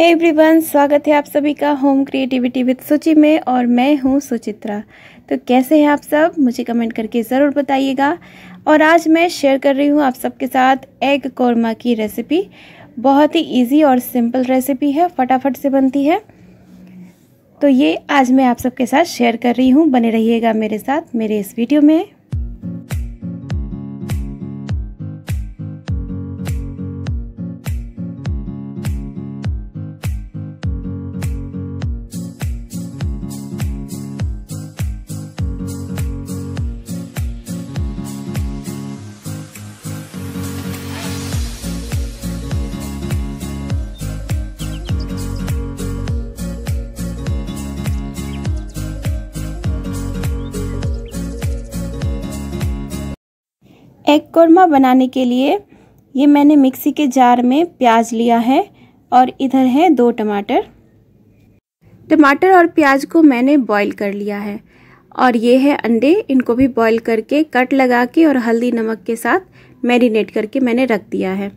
हे hey everyone स्वागत है आप सभी का होम क्रिएटिविटी विद सुचि में और मैं हूँ सुचित्रा तो कैसे हैं आप सब मुझे कमेंट करके ज़रूर बताइएगा और आज मैं शेयर कर रही हूँ आप सबके साथ एग कौरमा की रेसिपी बहुत ही इजी और सिंपल रेसिपी है फटाफट से बनती है तो ये आज मैं आप सबके साथ शेयर कर रही हूँ बने रहिएगा मेरे साथ मेरे इस वीडियो में एग कौरमा बनाने के लिए ये मैंने मिक्सी के जार में प्याज लिया है और इधर है दो टमाटर टमाटर और प्याज को मैंने बॉईल कर लिया है और ये है अंडे इनको भी बॉईल करके कट लगा के और हल्दी नमक के साथ मैरिनेट करके मैंने रख दिया है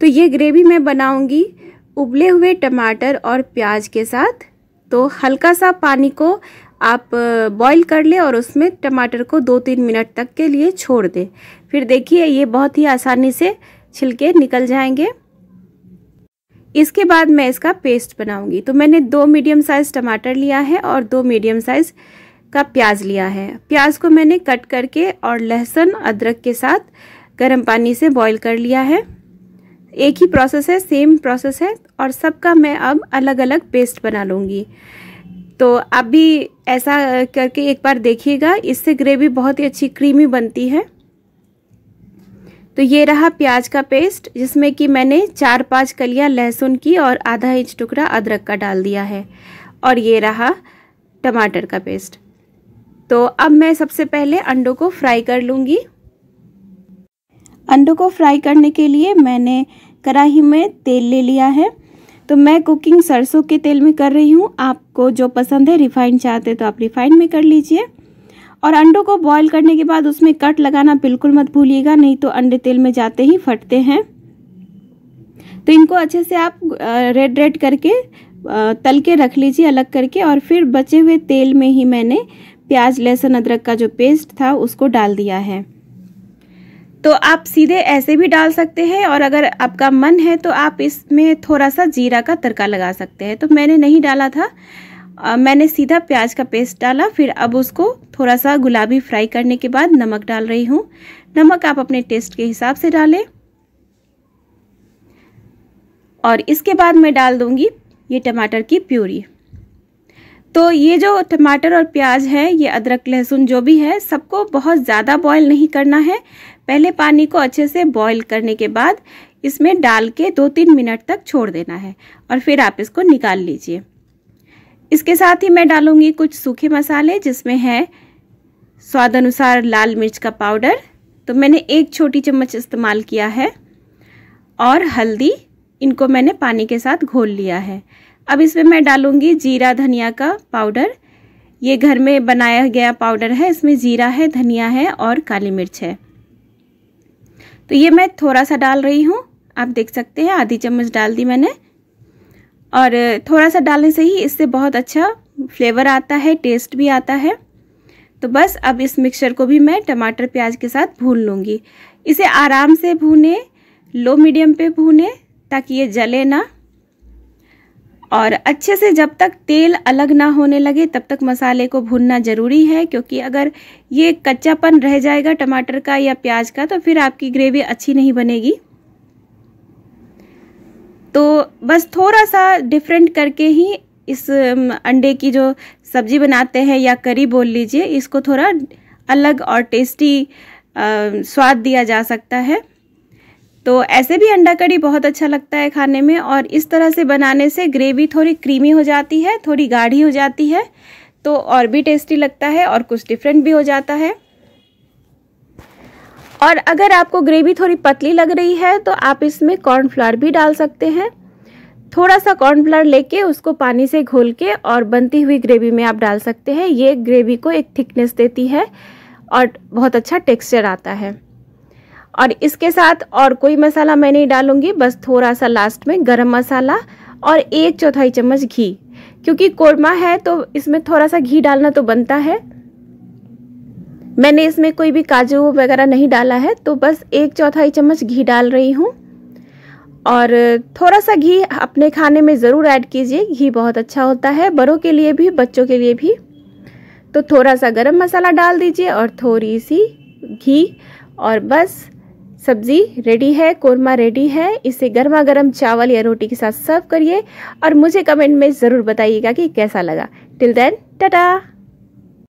तो ये ग्रेवी मैं बनाऊंगी उबले हुए टमाटर और प्याज के साथ तो हल्का सा पानी को आप बॉईल कर ले और उसमें टमाटर को दो तीन मिनट तक के लिए छोड़ दे फिर देखिए ये बहुत ही आसानी से छिलके निकल जाएंगे इसके बाद मैं इसका पेस्ट बनाऊंगी तो मैंने दो मीडियम साइज़ टमाटर लिया है और दो मीडियम साइज़ का प्याज लिया है प्याज को मैंने कट करके और लहसुन अदरक के साथ गर्म पानी से बॉईल कर लिया है एक ही प्रोसेस है सेम प्रोसेस है और सबका मैं अब अलग अलग पेस्ट बना लूँगी तो आप भी ऐसा करके एक बार देखिएगा इससे ग्रेवी बहुत ही अच्छी क्रीमी बनती है तो ये रहा प्याज का पेस्ट जिसमें कि मैंने चार पांच कलियां लहसुन की और आधा इंच टुकड़ा अदरक का डाल दिया है और ये रहा टमाटर का पेस्ट तो अब मैं सबसे पहले अंडों को फ्राई कर लूँगी अंडों को फ्राई करने के लिए मैंने कढ़ाही में तेल ले लिया है तो मैं कुकिंग सरसों के तेल में कर रही हूँ आपको जो पसंद है रिफाइंड चाहते तो आप रिफाइंड में कर लीजिए और अंडों को बॉईल करने के बाद उसमें कट लगाना बिल्कुल मत भूलिएगा नहीं तो अंडे तेल में जाते ही फटते हैं तो इनको अच्छे से आप रेड रेड करके तल के रख लीजिए अलग करके और फिर बचे हुए तेल में ही मैंने प्याज लहसुन अदरक का जो पेस्ट था उसको डाल दिया है तो आप सीधे ऐसे भी डाल सकते हैं और अगर आपका मन है तो आप इसमें थोड़ा सा जीरा का तड़का लगा सकते हैं तो मैंने नहीं डाला था आ, मैंने सीधा प्याज का पेस्ट डाला फिर अब उसको थोड़ा सा गुलाबी फ्राई करने के बाद नमक डाल रही हूँ नमक आप अपने टेस्ट के हिसाब से डालें और इसके बाद मैं डाल दूँगी ये टमाटर की प्यूरी तो ये जो टमाटर और प्याज है ये अदरक लहसुन जो भी है सबको बहुत ज़्यादा बॉयल नहीं करना है पहले पानी को अच्छे से बॉयल करने के बाद इसमें डाल के दो तीन मिनट तक छोड़ देना है और फिर आप इसको निकाल लीजिए इसके साथ ही मैं डालूँगी कुछ सूखे मसाले जिसमें है स्वाद अनुसार लाल मिर्च का पाउडर तो मैंने एक छोटी चम्मच इस्तेमाल किया है और हल्दी इनको मैंने पानी के साथ घोल लिया है अब इसमें मैं डालूँगी जीरा धनिया का पाउडर ये घर में बनाया गया पाउडर है इसमें जीरा है धनिया है और काली मिर्च है तो ये मैं थोड़ा सा डाल रही हूँ आप देख सकते हैं आधी चम्मच डाल दी मैंने और थोड़ा सा डालने से ही इससे बहुत अच्छा फ्लेवर आता है टेस्ट भी आता है तो बस अब इस मिक्सचर को भी मैं टमाटर प्याज के साथ भून लूँगी इसे आराम से भूने लो मीडियम पे भूने ताकि ये जले ना और अच्छे से जब तक तेल अलग ना होने लगे तब तक मसाले को भूनना ज़रूरी है क्योंकि अगर ये कच्चापन रह जाएगा टमाटर का या प्याज का तो फिर आपकी ग्रेवी अच्छी नहीं बनेगी तो बस थोड़ा सा डिफरेंट करके ही इस अंडे की जो सब्ज़ी बनाते हैं या करी बोल लीजिए इसको थोड़ा अलग और टेस्टी स्वाद दिया जा सकता है तो ऐसे भी अंडा कड़ी बहुत अच्छा लगता है खाने में और इस तरह से बनाने से ग्रेवी थोड़ी क्रीमी हो जाती है थोड़ी गाढ़ी हो जाती है तो और भी टेस्टी लगता है और कुछ डिफरेंट भी हो जाता है और अगर आपको ग्रेवी थोड़ी पतली लग रही है तो आप इसमें कॉर्नफ्लावर भी डाल सकते हैं थोड़ा सा कॉर्नफ्लावर लेके उसको पानी से घोल के और बनती हुई ग्रेवी में आप डाल सकते हैं ये ग्रेवी को एक थिकनेस देती है और बहुत अच्छा टेक्सचर आता है और इसके साथ और कोई मसाला मैं नहीं डालूंगी बस थोड़ा सा लास्ट में गरम मसाला और एक चौथाई चम्मच घी क्योंकि कोरमा है तो इसमें थोड़ा सा घी डालना तो बनता है मैंने इसमें कोई भी काजू वगैरह नहीं डाला है तो बस एक चौथाई चम्मच घी डाल रही हूँ और थोड़ा सा घी अपने खाने में ज़रूर ऐड कीजिए घी बहुत अच्छा होता है बड़ों के लिए भी बच्चों के लिए भी तो थोड़ा सा गरम मसाला डाल दीजिए और थोड़ी सी घी और बस सब्जी रेडी है कोरमा रेडी है इसे गर्मा गर्म चावल या रोटी के साथ सर्व करिए और मुझे कमेंट में ज़रूर बताइएगा कि कैसा लगा टिल देन टाटा